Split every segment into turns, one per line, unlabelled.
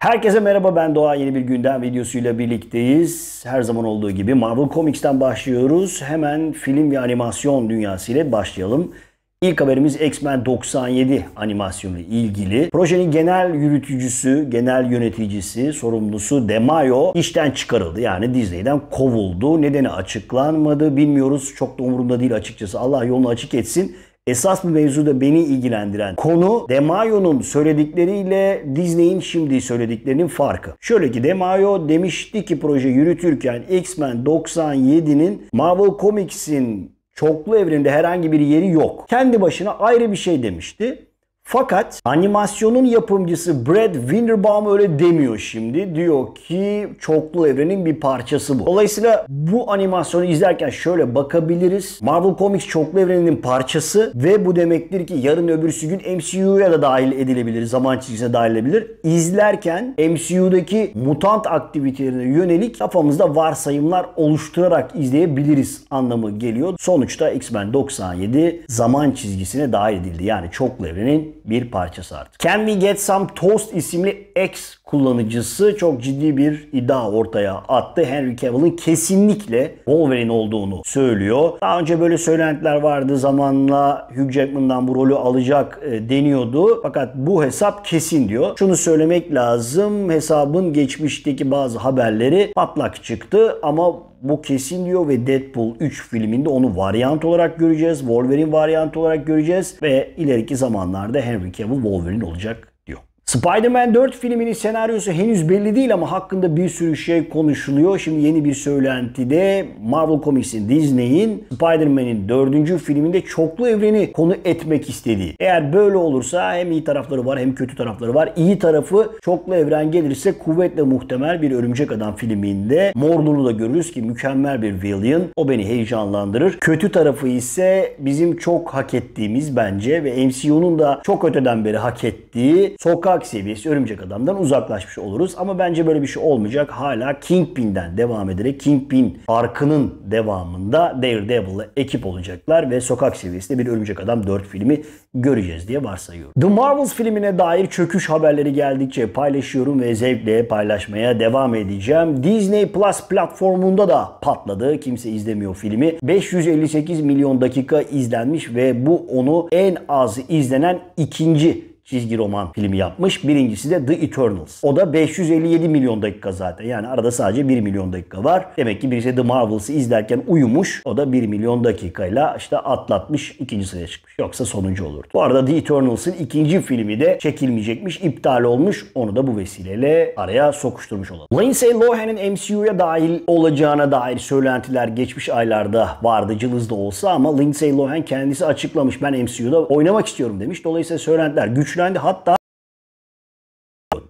Herkese merhaba ben Doğa yeni bir gündem videosuyla birlikteyiz. Her zaman olduğu gibi Marvel Comics'ten başlıyoruz. Hemen film ve animasyon dünyası ile başlayalım. İlk haberimiz X-Men 97 animasyonu ilgili. Projenin genel yürütücüsü, genel yöneticisi, sorumlusu Demayo işten çıkarıldı. Yani Disney'den kovuldu. Nedeni açıklanmadı. Bilmiyoruz. Çok da umurumda değil açıkçası. Allah yolunu açık etsin. Esas bir mevzuda beni ilgilendiren konu DeMaio'nun söyledikleriyle Disney'in şimdi söylediklerinin farkı. Şöyle ki Demayo demişti ki proje yürütürken X-Men 97'nin Marvel Comics'in çoklu evrende herhangi bir yeri yok. Kendi başına ayrı bir şey demişti. Fakat animasyonun yapımcısı Brad Winderbaum öyle demiyor şimdi. Diyor ki çoklu evrenin bir parçası bu. Dolayısıyla bu animasyonu izlerken şöyle bakabiliriz. Marvel Comics çoklu evreninin parçası ve bu demektir ki yarın öbürsü gün MCU'ya da dahil edilebilir. Zaman çizgisine dahil edilebilir. İzlerken MCU'daki mutant aktivitelerine yönelik kafamızda varsayımlar oluşturarak izleyebiliriz anlamı geliyor. Sonuçta X-Men 97 zaman çizgisine dahil edildi. Yani çoklu evrenin bir parçası artık. Can We Get Some Toast isimli X kullanıcısı çok ciddi bir iddia ortaya attı. Henry Cavill'ın kesinlikle Wolverine olduğunu söylüyor. Daha önce böyle söylentiler vardı. Zamanla Hugh Jackman'dan bu rolü alacak e, deniyordu. Fakat bu hesap kesin diyor. Şunu söylemek lazım. Hesabın geçmişteki bazı haberleri patlak çıktı ama bu kesin diyor ve Deadpool 3 filminde onu varyant olarak göreceğiz. Wolverine varyant olarak göreceğiz ve ileriki zamanlarda Henry Cavill Wolverine olacak Spider-Man 4 filminin senaryosu henüz belli değil ama hakkında bir sürü şey konuşuluyor. Şimdi yeni bir söylenti de Marvel Comics'in Disney'in Spider-Man'in 4. filminde çoklu evreni konu etmek istediği. Eğer böyle olursa hem iyi tarafları var hem kötü tarafları var. İyi tarafı çoklu evren gelirse kuvvetle muhtemel bir Örümcek Adam filminde Mordor'u da görürüz ki mükemmel bir villain. O beni heyecanlandırır. Kötü tarafı ise bizim çok hak ettiğimiz bence ve MCU'nun da çok öteden beri hak ettiği sokak Dark seviyesi Örümcek Adam'dan uzaklaşmış oluruz. Ama bence böyle bir şey olmayacak. Hala Kingpin'den devam ederek Kingpin arkının devamında Daredevil'la ekip olacaklar ve sokak seviyesinde bir Örümcek Adam 4 filmi göreceğiz diye varsayıyorum. The Marvels filmine dair çöküş haberleri geldikçe paylaşıyorum ve zevkle paylaşmaya devam edeceğim. Disney Plus platformunda da patladı. Kimse izlemiyor filmi. 558 milyon dakika izlenmiş ve bu onu en az izlenen ikinci çizgi roman filmi yapmış. Birincisi de The Eternals. O da 557 milyon dakika zaten. Yani arada sadece 1 milyon dakika var. Demek ki birisi The Marvels'ı izlerken uyumuş. O da 1 milyon dakikayla işte atlatmış ikinci sıraya çıkmış. Yoksa sonuncu olurdu. Bu arada The Eternals'ın ikinci filmi de çekilmeyecekmiş. iptal olmuş. Onu da bu vesileyle araya sokuşturmuş olalım. Lindsay Lohan'ın MCU'ya dahil olacağına dair söylentiler geçmiş aylarda vardı. Cılız da olsa ama Lindsay Lohan kendisi açıklamış. Ben MCU'da oynamak istiyorum demiş. Dolayısıyla söylentiler güçlü Tischlein, d e hat da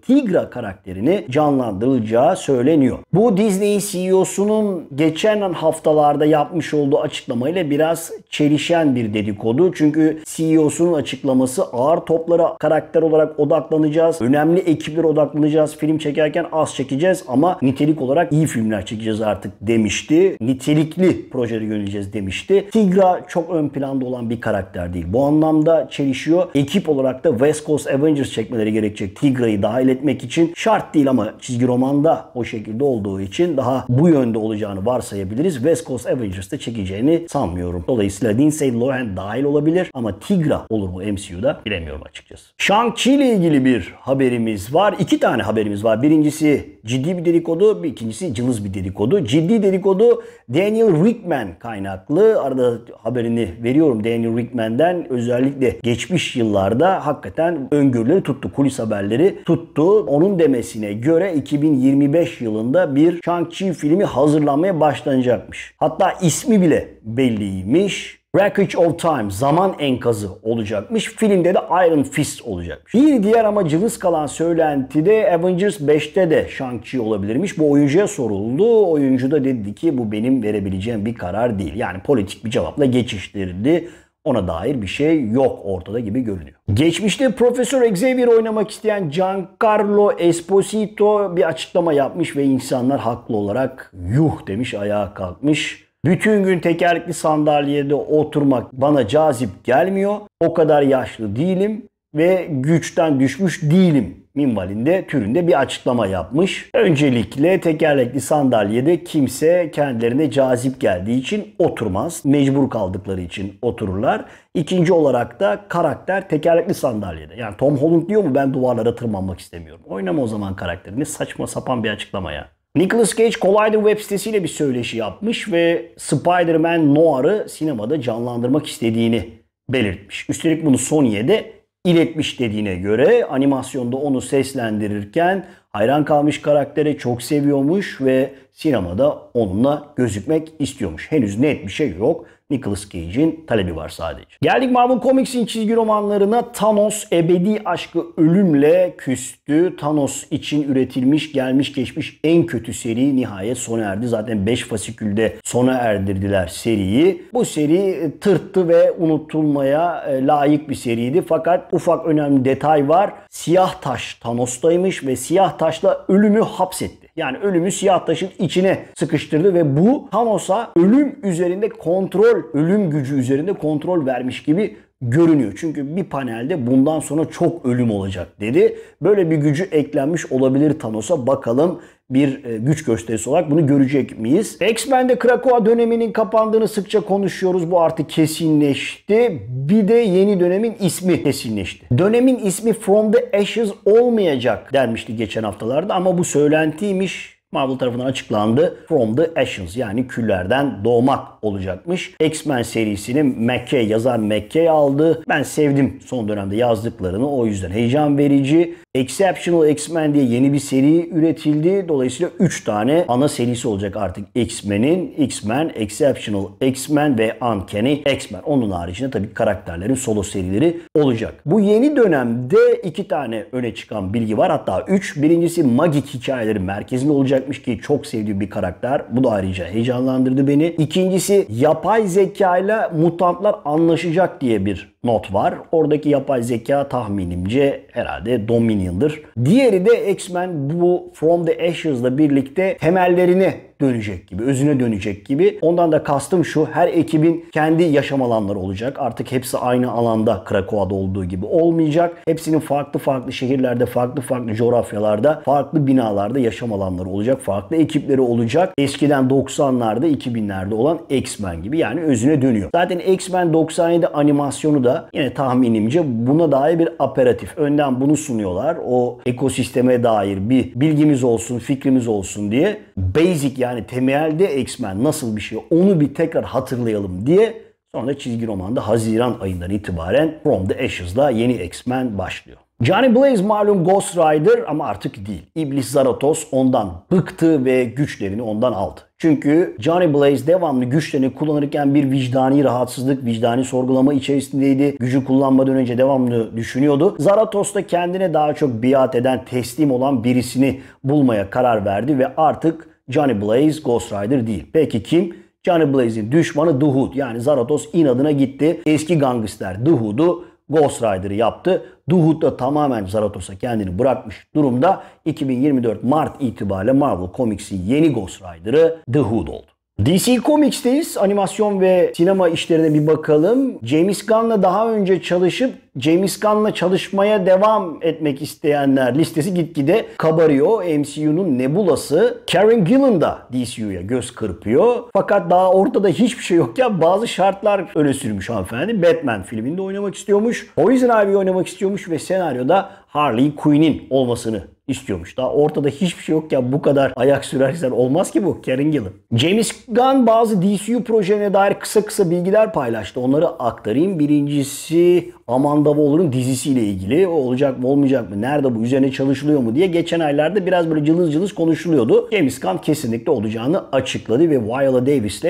Tigra karakterini canlandıracağı söyleniyor. Bu Disney CEO'sunun geçen haftalarda yapmış olduğu açıklamayla biraz çelişen bir dedikodu. Çünkü CEO'sunun açıklaması ağır toplara karakter olarak odaklanacağız. Önemli ekiplere odaklanacağız. Film çekerken az çekeceğiz ama nitelik olarak iyi filmler çekeceğiz artık demişti. Nitelikli projeleri yöneleceğiz demişti. Tigra çok ön planda olan bir karakter değil. Bu anlamda çelişiyor. Ekip olarak da West Coast Avengers çekmeleri gerekecek. Tigra'yı dahil et etmek için şart değil ama çizgi romanda o şekilde olduğu için daha bu yönde olacağını varsayabiliriz. West Coast Avengers'ta çekeceğini sanmıyorum. Dolayısıyla Lindsay Lohan dahil olabilir ama Tigra olur mu MCU'da bilemiyorum açıkçası. Shang-Chi ile ilgili bir haberimiz var. İki tane haberimiz var. Birincisi ciddi bir dedikodu, ikincisi cılız bir dedikodu. Ciddi dedikodu Daniel Rickman kaynaklı. Arada haberini veriyorum Daniel Rickman'den. Özellikle geçmiş yıllarda hakikaten öngörüleri tuttu. Kulis haberleri tuttu onun demesine göre 2025 yılında bir Shang-Chi filmi hazırlanmaya başlanacakmış. Hatta ismi bile belliymiş. Wreckage of Time, zaman enkazı olacakmış. Filmde de Iron Fist olacakmış. Bir diğer ama cılız kalan söylenti de Avengers 5'te de Shang-Chi olabilirmiş. Bu oyuncuya soruldu. Oyuncu da dedi ki bu benim verebileceğim bir karar değil. Yani politik bir cevapla geçiştirdi. Ona dair bir şey yok ortada gibi görünüyor. Geçmişte Profesör Xavier oynamak isteyen Giancarlo Esposito bir açıklama yapmış ve insanlar haklı olarak yuh demiş ayağa kalkmış. Bütün gün tekerlekli sandalyede oturmak bana cazip gelmiyor. O kadar yaşlı değilim ve güçten düşmüş değilim minvalinde türünde bir açıklama yapmış. Öncelikle tekerlekli sandalyede kimse kendilerine cazip geldiği için oturmaz. Mecbur kaldıkları için otururlar. İkinci olarak da karakter tekerlekli sandalyede. Yani Tom Holland diyor mu ben duvarlara tırmanmak istemiyorum. Oynama o zaman karakterini saçma sapan bir açıklamaya. Nicolas Cage Collider web sitesiyle bir söyleşi yapmış ve Spider-Man Noir'ı sinemada canlandırmak istediğini belirtmiş. Üstelik bunu Sony'e de iletmiş dediğine göre animasyonda onu seslendirirken hayran kalmış karaktere çok seviyormuş ve sinemada onunla gözükmek istiyormuş. Henüz net bir şey yok. Nicolas Cage'in talebi var sadece. Geldik Marvel Comics'in çizgi romanlarına Thanos ebedi aşkı ölümle küstü. Thanos için üretilmiş gelmiş geçmiş en kötü seri nihayet sona erdi. Zaten 5 fasikülde sona erdirdiler seriyi. Bu seri e, tırttı ve unutulmaya e, layık bir seriydi. Fakat ufak önemli detay var. Siyah taş Thanos'taymış ve siyah taşla ölümü hapsetti. Yani ölümü siyah taşın içine sıkıştırdı ve bu Thanos'a ölüm üzerinde kontrol, ölüm gücü üzerinde kontrol vermiş gibi görünüyor. Çünkü bir panelde bundan sonra çok ölüm olacak dedi. Böyle bir gücü eklenmiş olabilir Thanos'a. Bakalım bir e, güç gösterisi olarak bunu görecek miyiz? X-Men'de Krakoa döneminin kapandığını sıkça konuşuyoruz. Bu artık kesinleşti. Bir de yeni dönemin ismi kesinleşti. Dönemin ismi From the Ashes olmayacak denmişti geçen haftalarda ama bu söylentiymiş Marvel tarafından açıklandı. From the Ashes yani küllerden doğmak olacakmış. X-Men serisini McKay, yazar McKay aldı. Ben sevdim son dönemde yazdıklarını. O yüzden heyecan verici. Exceptional X-Men diye yeni bir seri üretildi. Dolayısıyla 3 tane ana serisi olacak artık X-Men'in. X-Men, Exceptional X-Men ve Uncanny X-Men. Onun haricinde tabii karakterlerin solo serileri olacak. Bu yeni dönemde iki tane öne çıkan bilgi var. Hatta 3. Birincisi Magik hikayeleri merkezinde olacakmış ki çok sevdiğim bir karakter. Bu da ayrıca heyecanlandırdı beni. İkincisi yapay zeka ile mutantlar anlaşacak diye bir not var. Oradaki yapay zeka tahminimce herhalde Dominion'dır. Diğeri de X-Men bu From the Ashes'la birlikte temellerini dönecek gibi, özüne dönecek gibi. Ondan da kastım şu, her ekibin kendi yaşam alanları olacak. Artık hepsi aynı alanda Krakow'da olduğu gibi olmayacak. Hepsinin farklı farklı şehirlerde, farklı farklı coğrafyalarda, farklı binalarda yaşam alanları olacak. Farklı ekipleri olacak. Eskiden 90'larda, 2000'lerde olan X-Men gibi yani özüne dönüyor. Zaten X-Men 97 animasyonu da yine tahminimce buna dair bir aperatif. Önden bunu sunuyorlar. O ekosisteme dair bir bilgimiz olsun, fikrimiz olsun diye basic yani yani temelde X-Men nasıl bir şey onu bir tekrar hatırlayalım diye sonra çizgi romanda Haziran ayından itibaren From the Ashes'la yeni X-Men başlıyor. Johnny Blaze malum Ghost Rider ama artık değil. İblis Zaratos ondan bıktı ve güçlerini ondan aldı. Çünkü Johnny Blaze devamlı güçlerini kullanırken bir vicdani rahatsızlık, vicdani sorgulama içerisindeydi. Gücü kullanmadan önce devamlı düşünüyordu. Zaratos da kendine daha çok biat eden, teslim olan birisini bulmaya karar verdi ve artık Johnny Blaze Ghost Rider değil. Peki kim? Johnny Blaze'in düşmanı Duhud yani Zaratos inadına gitti. Eski gangster Duhud'u Ghost Rider'ı yaptı. Duhud da tamamen Zaratos'a kendini bırakmış durumda. 2024 Mart itibariyle Marvel Comics'in yeni Ghost Rider'ı Duhud oldu. DC Comics'teyiz. Animasyon ve sinema işlerine bir bakalım. James Gunn'la daha önce çalışıp James Gunn'la çalışmaya devam etmek isteyenler listesi gitgide kabarıyor. MCU'nun nebulası Karen Gillan da DCU'ya göz kırpıyor. Fakat daha ortada hiçbir şey yok ya. bazı şartlar öne sürmüş hanımefendi. Batman filminde oynamak istiyormuş. Poison Ivy oynamak istiyormuş ve senaryoda Harley Quinn'in olmasını istiyormuş. Daha ortada hiçbir şey yok ya bu kadar ayak sürersen olmaz ki bu Karen Gillan. James Gunn bazı DCU projelerine dair kısa kısa bilgiler paylaştı. Onları aktarayım. Birincisi Amanda Waller'ın dizisiyle ilgili. O olacak mı olmayacak mı? Nerede bu? Üzerine çalışılıyor mu diye geçen aylarda biraz böyle cılız cılız konuşuluyordu. James Gunn kesinlikle olacağını açıkladı ve Viola Davis'le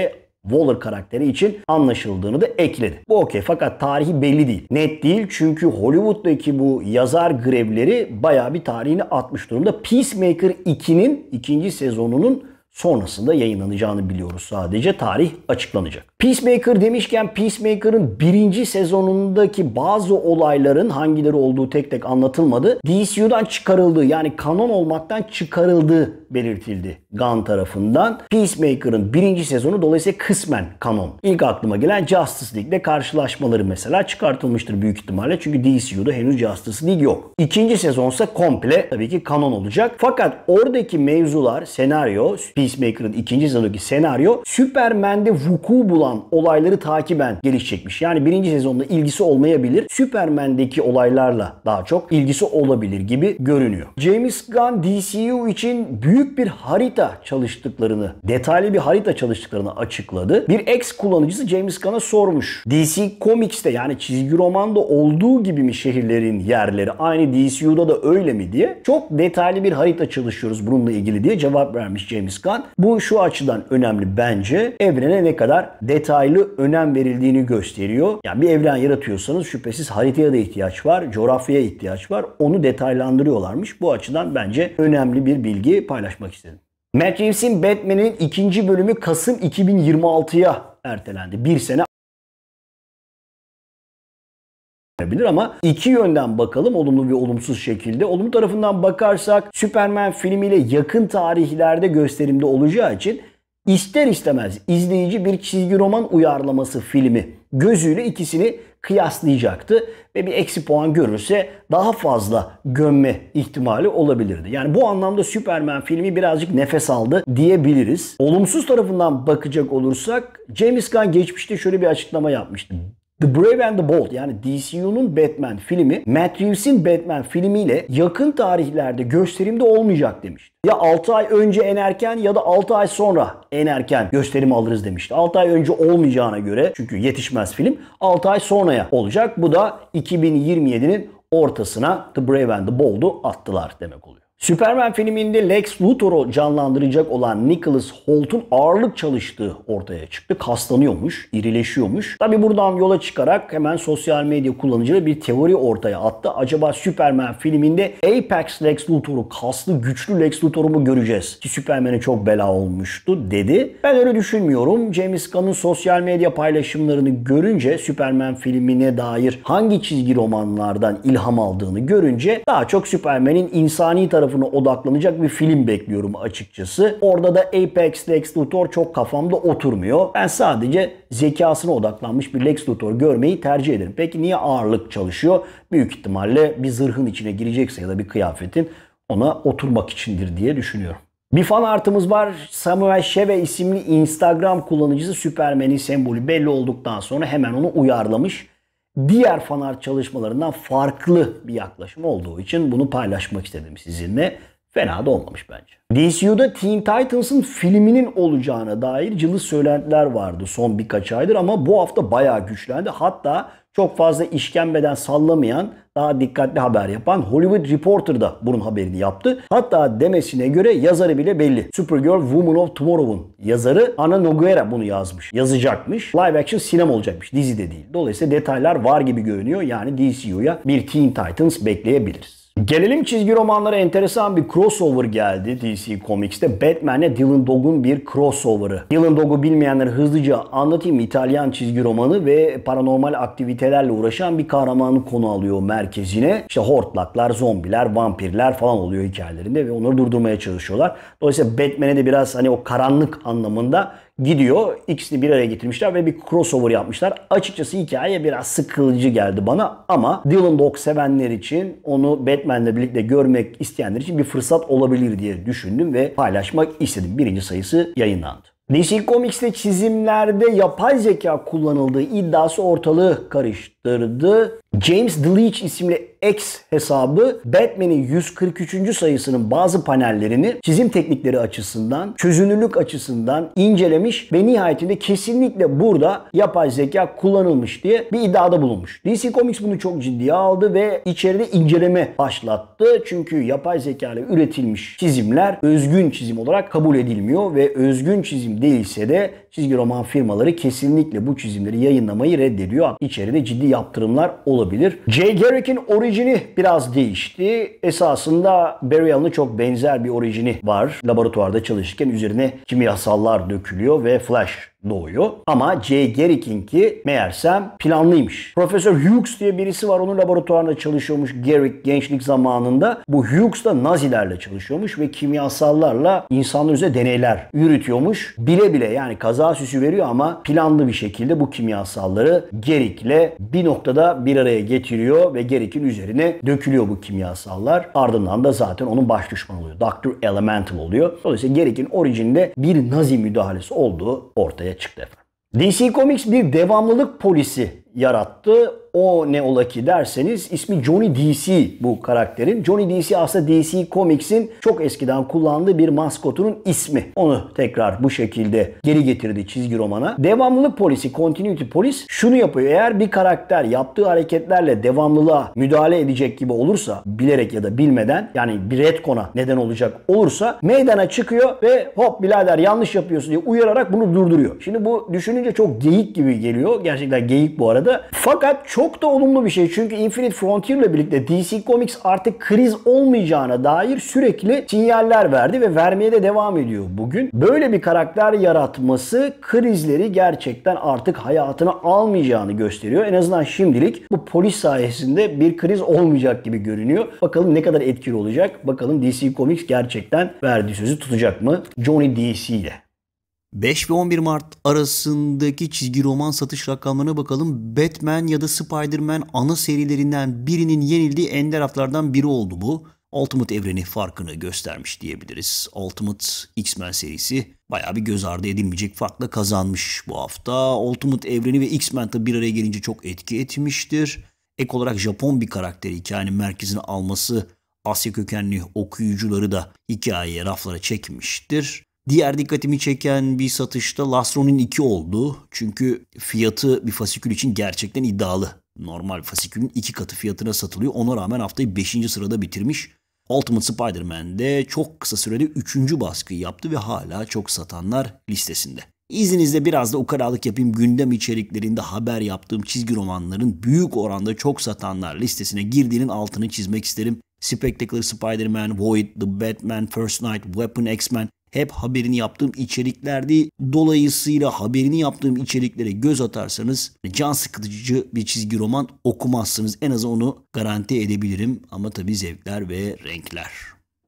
Waller karakteri için anlaşıldığını da ekledi. Bu okey fakat tarihi belli değil. Net değil çünkü Hollywood'daki bu yazar grevleri baya bir tarihini atmış durumda. Peacemaker 2'nin ikinci sezonunun sonrasında yayınlanacağını biliyoruz sadece. Tarih açıklanacak. Peacemaker demişken Peacemaker'ın birinci sezonundaki bazı olayların hangileri olduğu tek tek anlatılmadı. DCU'dan çıkarıldığı yani kanon olmaktan çıkarıldığı belirtildi Gunn tarafından. Peacemaker'ın birinci sezonu dolayısıyla kısmen kanon. İlk aklıma gelen Justice League'le karşılaşmaları mesela çıkartılmıştır büyük ihtimalle. Çünkü DCU'da henüz Justice League yok. İkinci sezonsa komple tabii ki kanon olacak. Fakat oradaki mevzular, senaryo, Peacemaker'ın ikinci sezondaki senaryo Superman'de vuku bulan olayları takiben gelişecekmiş. Yani birinci sezonda ilgisi olmayabilir. Superman'deki olaylarla daha çok ilgisi olabilir gibi görünüyor. James Gunn DCU için büyük bir harita harita çalıştıklarını, detaylı bir harita çalıştıklarını açıkladı. Bir ex kullanıcısı James Gunn'a sormuş. DC Comics'te yani çizgi romanda olduğu gibi mi şehirlerin yerleri? Aynı DCU'da da öyle mi diye. Çok detaylı bir harita çalışıyoruz bununla ilgili diye cevap vermiş James Gunn. Bu şu açıdan önemli bence. Evrene ne kadar detaylı önem verildiğini gösteriyor. Yani bir evren yaratıyorsanız şüphesiz haritaya da ihtiyaç var, coğrafyaya ihtiyaç var. Onu detaylandırıyorlarmış. Bu açıdan bence önemli bir bilgi paylaşmak istedim. Matt Reeves'in Batman'in ikinci bölümü Kasım 2026'ya ertelendi. Bir sene olabilir ama iki yönden bakalım olumlu ve olumsuz şekilde. Olumlu tarafından bakarsak Superman filmiyle yakın tarihlerde gösterimde olacağı için ister istemez izleyici bir çizgi roman uyarlaması filmi gözüyle ikisini kıyaslayacaktı ve bir eksi puan görürse daha fazla gömme ihtimali olabilirdi. Yani bu anlamda Superman filmi birazcık nefes aldı diyebiliriz. Olumsuz tarafından bakacak olursak James Gunn geçmişte şöyle bir açıklama yapmıştı. The Brave and the Bold yani DCU'nun Batman filmi Matt Reeves'in Batman filmiyle yakın tarihlerde gösterimde olmayacak demişti. Ya 6 ay önce enerken ya da 6 ay sonra enerken gösterim alırız demişti. 6 ay önce olmayacağına göre çünkü yetişmez film 6 ay sonraya olacak. Bu da 2027'nin ortasına The Brave and the Bold'u attılar demek oluyor. Superman filminde Lex Luthor'u canlandıracak olan Nicholas Holt'un ağırlık çalıştığı ortaya çıktı. Kaslanıyormuş, irileşiyormuş. Tabi buradan yola çıkarak hemen sosyal medya kullanıcıları bir teori ortaya attı. Acaba Superman filminde Apex Lex Luthor'u, kaslı güçlü Lex Luthor'u mu göreceğiz? Ki Superman'e çok bela olmuştu dedi. Ben öyle düşünmüyorum. James Gunn'ın sosyal medya paylaşımlarını görünce Superman filmine dair hangi çizgi romanlardan ilham aldığını görünce daha çok Superman'in insani tarafı tarafına odaklanacak bir film bekliyorum açıkçası. Orada da Apex Lex Luthor çok kafamda oturmuyor. Ben sadece zekasına odaklanmış bir Lex Luthor görmeyi tercih ederim. Peki niye ağırlık çalışıyor? Büyük ihtimalle bir zırhın içine girecekse ya da bir kıyafetin ona oturmak içindir diye düşünüyorum. Bir fan artımız var. Samuel Sheve isimli Instagram kullanıcısı Superman'in sembolü belli olduktan sonra hemen onu uyarlamış diğer fanar çalışmalarından farklı bir yaklaşım olduğu için bunu paylaşmak istedim sizinle. Fena da olmamış bence. DCU'da Teen Titans'ın filminin olacağına dair cılız söylentiler vardı son birkaç aydır ama bu hafta bayağı güçlendi. Hatta çok fazla işkembeden sallamayan daha dikkatli haber yapan Hollywood Reporter da bunun haberini yaptı. Hatta demesine göre yazarı bile belli. Supergirl Woman of Tomorrow'un yazarı Anna Noguera bunu yazmış. Yazacakmış. Live action sinema olacakmış. Dizi de değil. Dolayısıyla detaylar var gibi görünüyor. Yani DCU'ya bir Teen Titans bekleyebiliriz. Gelelim çizgi romanlara enteresan bir crossover geldi DC Comics'te. Batman'le Dylan Dog'un bir crossover'ı. Dylan Dog'u bilmeyenlere hızlıca anlatayım. İtalyan çizgi romanı ve paranormal aktivitelerle uğraşan bir kahramanı konu alıyor merkezine. İşte hortlaklar, zombiler, vampirler falan oluyor hikayelerinde ve onları durdurmaya çalışıyorlar. Dolayısıyla Batman'e de biraz hani o karanlık anlamında gidiyor. İkisini bir araya getirmişler ve bir crossover yapmışlar. Açıkçası hikaye biraz sıkılıcı geldi bana ama Dylan Dog sevenler için onu Batman'le birlikte görmek isteyenler için bir fırsat olabilir diye düşündüm ve paylaşmak istedim. Birinci sayısı yayınlandı. DC Comics'te çizimlerde yapay zeka kullanıldığı iddiası ortalığı karıştı çalıştırdı. James DeLeach isimli X hesabı Batman'in 143. sayısının bazı panellerini çizim teknikleri açısından, çözünürlük açısından incelemiş ve nihayetinde kesinlikle burada yapay zeka kullanılmış diye bir iddiada bulunmuş. DC Comics bunu çok ciddiye aldı ve içeride inceleme başlattı. Çünkü yapay zeka ile üretilmiş çizimler özgün çizim olarak kabul edilmiyor ve özgün çizim değilse de çizgi roman firmaları kesinlikle bu çizimleri yayınlamayı reddediyor. İçeride ciddi yaptırımlar olabilir. Jay Garrick'in orijini biraz değişti. Esasında Barry Allen'ın çok benzer bir orijini var. Laboratuvarda çalışırken üzerine kimyasallar dökülüyor ve Flash doğuyor. Ama C. Gerickinki meğersem planlıymış. Profesör Hughes diye birisi var. Onun laboratuvarında çalışıyormuş Gerick gençlik zamanında. Bu Hughes da Nazilerle çalışıyormuş ve kimyasallarla insanlar üzerine deneyler yürütüyormuş. Bile bile yani kaza süsü veriyor ama planlı bir şekilde bu kimyasalları Gerick'le bir noktada bir araya getiriyor ve Gerick'in üzerine dökülüyor bu kimyasallar. Ardından da zaten onun baş düşmanı oluyor. Dr. Elemental oluyor. Dolayısıyla Gerick'in orijinde bir Nazi müdahalesi olduğu ortaya ortaya çıktı efendim. DC Comics bir devamlılık polisi yarattı. O ne ola ki derseniz ismi Johnny DC bu karakterin. Johnny DC aslında DC Comics'in çok eskiden kullandığı bir maskotunun ismi. Onu tekrar bu şekilde geri getirdi çizgi romana. Devamlılık polisi, continuity polis şunu yapıyor. Eğer bir karakter yaptığı hareketlerle devamlılığa müdahale edecek gibi olursa bilerek ya da bilmeden yani bir retcona neden olacak olursa meydana çıkıyor ve hop birader yanlış yapıyorsun diye uyararak bunu durduruyor. Şimdi bu düşününce çok geyik gibi geliyor. Gerçekten geyik bu arada arada. Fakat çok da olumlu bir şey. Çünkü Infinite Frontier ile birlikte DC Comics artık kriz olmayacağına dair sürekli sinyaller verdi ve vermeye de devam ediyor bugün. Böyle bir karakter yaratması krizleri gerçekten artık hayatına almayacağını gösteriyor. En azından şimdilik bu polis sayesinde bir kriz olmayacak gibi görünüyor. Bakalım ne kadar etkili olacak. Bakalım DC Comics gerçekten verdiği sözü tutacak mı? Johnny DC ile. 5 ve 11 Mart arasındaki çizgi roman satış rakamlarına bakalım. Batman ya da Spider-Man ana serilerinden birinin yenildiği ender haftalardan biri oldu bu. Ultimate evreni farkını göstermiş diyebiliriz. Ultimate X-Men serisi bayağı bir göz ardı edilmeyecek farkla kazanmış bu hafta. Ultimate evreni ve X-Men tabi bir araya gelince çok etki etmiştir. Ek olarak Japon bir karakteri hikayenin merkezine alması Asya kökenli okuyucuları da hikayeye raflara çekmiştir. Diğer dikkatimi çeken bir satışta Lasron'un 2 oldu. Çünkü fiyatı bir fasikül için gerçekten iddialı. Normal fasikülün 2 katı fiyatına satılıyor. Ona rağmen haftayı 5. sırada bitirmiş. Ultimate Spider-Man'de çok kısa sürede 3. baskı yaptı ve hala çok satanlar listesinde. İzninizle biraz da ukaralık yapayım. Gündem içeriklerinde haber yaptığım çizgi romanların büyük oranda çok satanlar listesine girdiğinin altını çizmek isterim. Spectacular Spider-Man, Void, The Batman, First Night, Weapon X-Men hep haberini yaptığım içeriklerdi. Dolayısıyla haberini yaptığım içeriklere göz atarsanız can sıkıcı bir çizgi roman okumazsınız. En azından onu garanti edebilirim ama tabii zevkler ve renkler.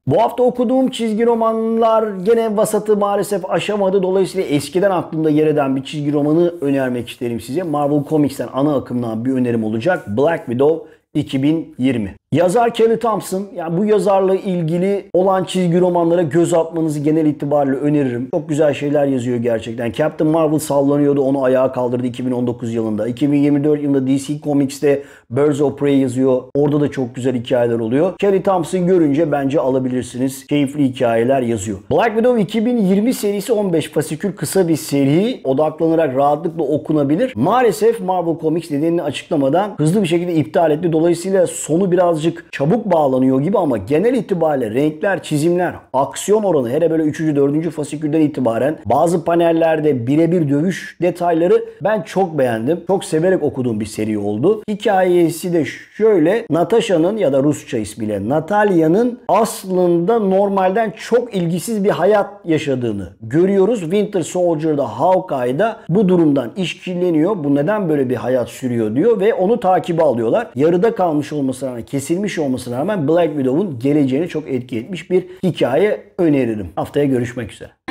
Bu hafta okuduğum çizgi romanlar gene vasatı maalesef aşamadı. Dolayısıyla eskiden aklımda yer eden bir çizgi romanı önermek isterim size. Marvel Comics'ten ana akımdan bir önerim olacak. Black Widow 2020. Yazar Kelly Thompson, yani bu yazarla ilgili olan çizgi romanlara göz atmanızı genel itibariyle öneririm. Çok güzel şeyler yazıyor gerçekten. Captain Marvel sallanıyordu, onu ayağa kaldırdı 2019 yılında. 2024 yılında DC Comics'te Birds of Prey yazıyor. Orada da çok güzel hikayeler oluyor. Kelly Thompson görünce bence alabilirsiniz. Keyifli hikayeler yazıyor. Black Widow 2020 serisi 15 fasikül kısa bir seri. Odaklanarak rahatlıkla okunabilir. Maalesef Marvel Comics nedenini açıklamadan hızlı bir şekilde iptal etti. Dolayısıyla sonu biraz birazcık çabuk bağlanıyor gibi ama genel itibariyle renkler, çizimler, aksiyon oranı hele böyle 3. 4. fasikülden itibaren bazı panellerde birebir dövüş detayları ben çok beğendim. Çok severek okuduğum bir seri oldu. Hikayesi de şöyle Natasha'nın ya da Rusça ismiyle Natalya'nın aslında normalden çok ilgisiz bir hayat yaşadığını görüyoruz. Winter Soldier'da Hawkeye'da bu durumdan işkilleniyor. Bu neden böyle bir hayat sürüyor diyor ve onu takibe alıyorlar. Yarıda kalmış olmasına rağmen kesin kesilmiş olmasına rağmen Black Widow'un geleceğini çok etki etmiş bir hikaye öneririm. Haftaya görüşmek üzere.